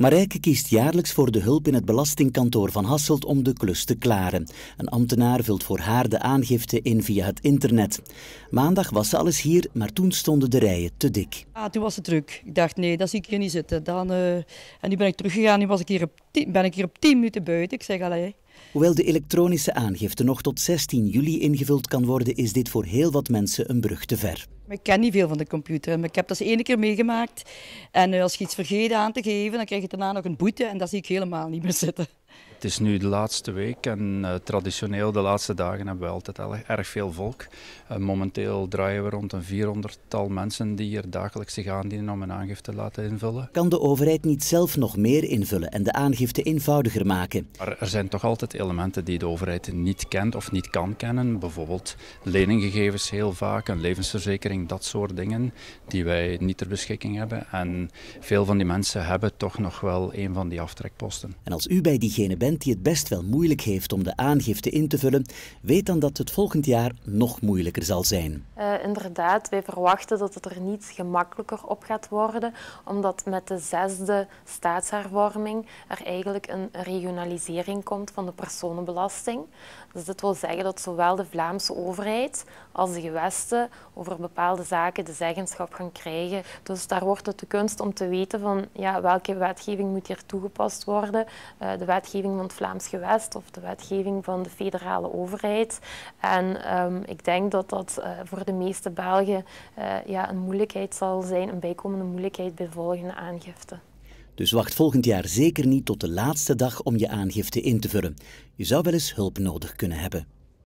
Marijke kiest jaarlijks voor de hulp in het belastingkantoor van Hasselt om de klus te klaren. Een ambtenaar vult voor haar de aangifte in via het internet. Maandag was ze alles hier, maar toen stonden de rijen te dik. Ah, toen was het druk. Ik dacht, nee, dat zie ik hier niet zitten. Dan, eh, En nu ben ik teruggegaan, nu was ik hier op tien, ben ik hier op 10 minuten buiten. Ik zeg, allee, Hoewel de elektronische aangifte nog tot 16 juli ingevuld kan worden, is dit voor heel wat mensen een brug te ver. Ik ken niet veel van de computer, maar ik heb dat eens één keer meegemaakt. En eh, als je iets vergeten aan te geven, dan krijg je daarna nog een boete en dat zie ik helemaal niet meer zitten. Het is nu de laatste week en uh, traditioneel de laatste dagen hebben we altijd erg, erg veel volk. Eh, momenteel draaien we rond een 400-tal mensen die hier dagelijks zich aandienen om een aangifte te laten invullen. Kan de overheid niet zelf nog meer invullen en de aangifte eenvoudiger maken? Maar er zijn toch altijd elementen die de overheid niet kent of niet kan kennen. Bijvoorbeeld leninggegevens heel vaak, een levensverzekering, dat soort dingen die wij niet ter beschikking hebben. En veel van die mensen hebben toch nog wel een van die aftrekposten. En als u bij die degene bent die het best wel moeilijk heeft om de aangifte in te vullen, weet dan dat het volgend jaar nog moeilijker zal zijn. Eh, inderdaad, wij verwachten dat het er niet gemakkelijker op gaat worden, omdat met de zesde staatshervorming er eigenlijk een regionalisering komt van de personenbelasting. Dus dat wil zeggen dat zowel de Vlaamse overheid als de gewesten over bepaalde zaken de zeggenschap gaan krijgen. Dus daar wordt het de kunst om te weten van ja, welke wetgeving moet hier toegepast worden. Eh, de wetgeving wetgeving van het Vlaams Gewest of de wetgeving van de federale overheid. En ehm, ik denk dat dat eh, voor de meeste Belgen uh, ja, een moeilijkheid zal zijn, een bijkomende moeilijkheid bij volgende aangifte. Dus wacht volgend jaar zeker niet tot de laatste dag om je aangifte in te vullen. Je zou wel eens hulp nodig kunnen hebben.